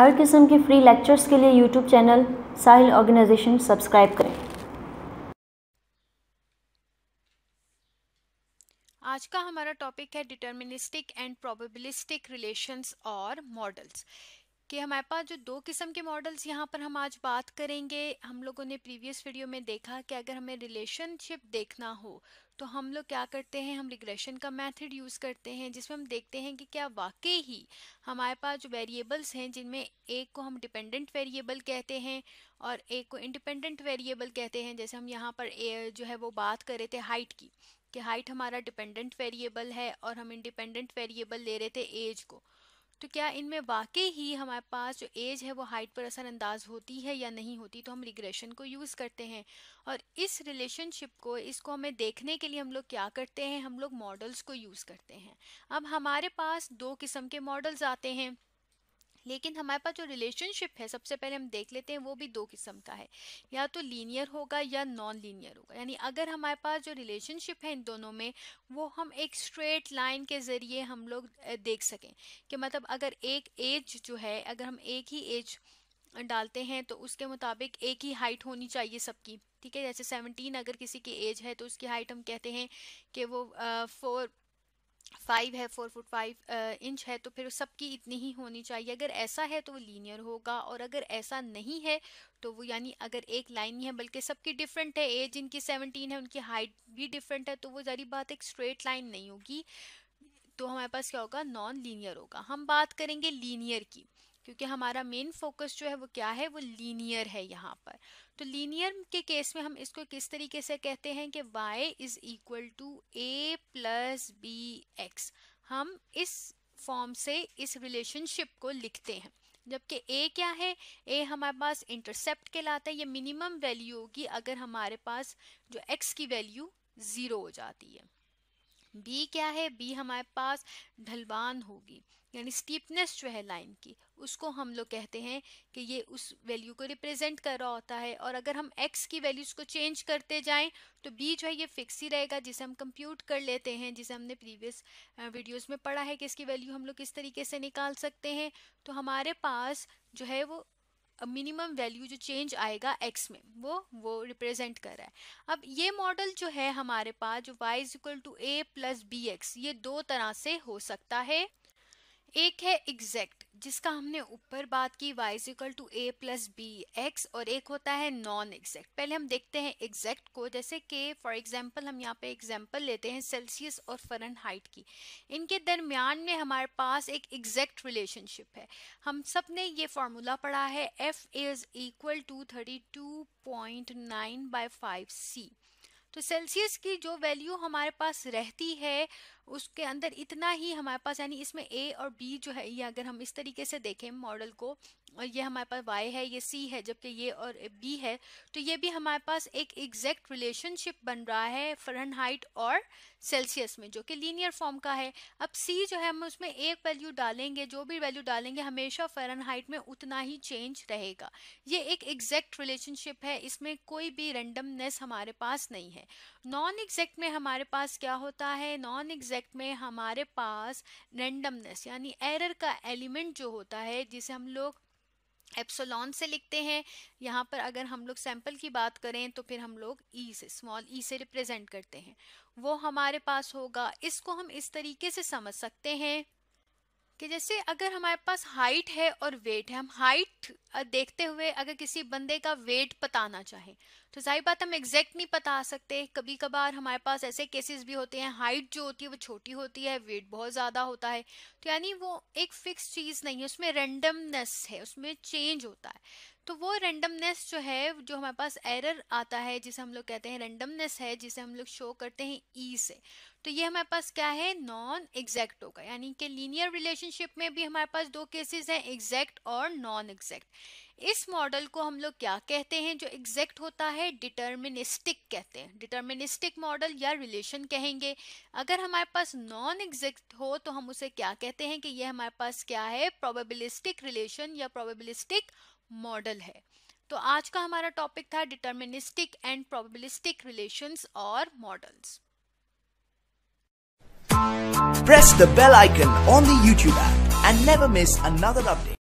हर किस्म के free lectures के लिए YouTube channel Sahil organization subscribe करें आज का हमारा टॉपिक है डिटर्मिनिस्टिक एंड प्रोबेबिलिस्टिक रिलेशंस और मॉडल्स कि हमारे पास जो दो किस्म के मॉडल्स यहाँ पर हम आज बात करेंगे हम लोगों ने प्रीवियस वीडियो में देखा कि अगर हमें रिलेशनशिप देखना हो तो हम लोग क्या करते हैं हम रिग्रेशन का मेथड यूज़ करते हैं जिसमें हम देखते हैं कि क्या वाकई ही हमारे पास जो वेरिएबल्स हैं जिनमें एक को हम डिपेंडेंट वेरिएबल कहते हैं और एक को इंडिपेंडेंट वेरिएबल कहते हैं जैसे हम यहाँ पर जो है वो बात कर रहे थे हाइट की कि हाइट हमारा डिपेंडेंट वेरिएबल है और हम इंडिपेंडेंट वेरिएबल ले रहे थे एज को तो क्या इनमें वाकई ही हमारे पास जो एज है वो हाइट पर असरअंदाज होती है या नहीं होती तो हम रिग्रेशन को यूज़ करते हैं और इस रिलेशनशिप को इसको हमें देखने के लिए हम लोग क्या करते हैं हम लोग मॉडल्स को यूज़ करते हैं अब हमारे पास दो किस्म के मॉडल्स आते हैं लेकिन हमारे पास जो रिलेशनशिप है सबसे पहले हम देख लेते हैं वो भी दो किस्म का है या तो लीनियर होगा या नॉन लीनियर होगा यानी अगर हमारे पास जो रिलेशनशिप है इन दोनों में वो हम एक स्ट्रेट लाइन के ज़रिए हम लोग देख सकें कि मतलब अगर एक एज जो है अगर हम एक ही एज डालते हैं तो उसके मुताबिक एक ही हाइट होनी चाहिए सबकी ठीक है जैसे सेवनटीन अगर किसी की एज है तो उसकी हाइट हम कहते हैं कि वो फोर फाइव है फोर फुट फाइव इंच है तो फिर सबकी इतनी ही होनी चाहिए अगर ऐसा है तो वो लीनियर होगा और अगर ऐसा नहीं है तो वो यानी अगर एक लाइन नहीं है बल्कि सबकी डिफरेंट है एज इनकी सेवनटीन है उनकी हाइट भी डिफरेंट है तो वो जारी बात एक स्ट्रेट लाइन नहीं होगी तो हमारे पास क्या होगा नॉन लीनियर होगा हम बात करेंगे लीनियर की क्योंकि हमारा मेन फोकस जो है वो क्या है वो लीनियर है यहाँ पर तो लीनियर के केस में हम इसको किस तरीके से कहते हैं कि y is equal to A plus B X हम इस फॉर्म से इस रिलेशनशिप को लिखते हैं जबकि ए क्या है ए हमारे पास इंटरसेप्ट कहलाता है ये मिनिमम वैल्यू होगी अगर हमारे पास जो एक्स की वैल्यू ज़ीरो हो जाती है बी क्या है बी हमारे पास ढलवान होगी यानी स्टीपनेस जो है लाइन की उसको हम लोग कहते हैं कि ये उस वैल्यू को रिप्रेजेंट कर रहा होता है और अगर हम एक्स की वैल्यूज़ को चेंज करते जाएं तो बी जो है ये फिक्स ही रहेगा जिसे हम कंप्यूट कर लेते हैं जिसे हमने प्रीवियस वीडियोस में पढ़ा है कि इसकी वैल्यू हम लोग किस तरीके से निकाल सकते हैं तो हमारे पास जो है वो मिनिमम वैल्यू जो चेंज आएगा एक्स में वो वो रिप्रेजेंट कर रहा है अब ये मॉडल जो है हमारे पास जो Y is equal to A plus B X ये दो तरह से हो सकता है एक है एग्जैक्ट जिसका हमने ऊपर बात की y is equal to A plus B X और एक होता है नॉन एग्जैक्ट पहले हम देखते हैं एग्जैक्ट को जैसे कि फॉर एग्जांपल हम यहाँ पे एग्जांपल लेते हैं सेल्सियस और फरन हाइट की इनके दरमियान में हमारे पास एक एग्जैक्ट रिलेशनशिप है हम सब ने ये फार्मूला पढ़ा है F is equal to thirty two point nine by five C तो सेल्सियस की जो वैल्यू हमारे पास रहती है उसके अंदर इतना ही हमारे पास यानी इसमें ए और बी जो है ये अगर हम इस तरीके से देखें मॉडल को और ये हमारे पास वाई है ये सी है जबकि ये और बी है तो ये भी हमारे पास एक एग्जैक्ट रिलेशनशिप बन रहा है फरन हाइट और सेल्सियस में जो कि लीनियर फॉर्म का है अब सी जो है हम उसमें एक वैल्यू डालेंगे जो भी वैल्यू डालेंगे हमेशा फरन हाइट में उतना ही चेंज रहेगा ये एक एग्जैक्ट रिलेशनशिप है इसमें कोई भी रेंडमनेस हमारे पास नहीं है नॉन एग्जैक्ट में हमारे पास क्या होता है नॉन एग्जैक्ट एक्ट में हमारे पास रेंडमनेस यानी एरर का एलिमेंट जो होता है जिसे हम लोग एप्सोलॉन से लिखते हैं यहाँ पर अगर हम लोग सैंपल की बात करें तो फिर हम लोग ई e से स्मॉल ई e से रिप्रेजेंट करते हैं वो हमारे पास होगा इसको हम इस तरीके से समझ सकते हैं कि जैसे अगर हमारे पास हाइट है और वेट है हम हाइट देखते हुए अगर किसी बंदे का वेट बताना चाहें तो जाहिर बात हम एग्जैक्ट नहीं बता सकते कभी कभार हमारे पास ऐसे केसेस भी होते हैं हाइट जो होती है वो छोटी होती है वेट बहुत ज़्यादा होता है तो यानी वो एक फिक्स चीज़ नहीं है उसमें रेंडमनेस है उसमें चेंज होता है तो वो रेंडमनेस जो है जो हमारे पास एरर आता है जिसे हम लोग कहते हैं रेंडमनेस है जिसे हम लोग शो करते हैं ई e से तो ये हमारे पास क्या है नॉन एग्जैक्ट होगा यानी कि लीनियर रिलेशनशिप में भी हमारे पास दो केसेस हैं एग्जैक्ट और नॉन एग्जैक्ट इस मॉडल को हम लोग क्या कहते हैं जो एग्जैक्ट होता है डिटर्मिनिस्टिक कहते हैं डिटर्मिनिस्टिक मॉडल या रिलेशन कहेंगे अगर हमारे पास नॉन एग्जैक्ट हो तो हम उसे क्या कहते हैं कि ये हमारे पास क्या है प्रोबेबिलिस्टिक रिलेशन या प्रोबेबिलिस्टिक मॉडल है तो आज का हमारा टॉपिक था डिटर्मिनिस्टिक एंड प्रोबेबिलिस्टिक रिलेशंस और models press the bell icon on the YouTube and never miss another update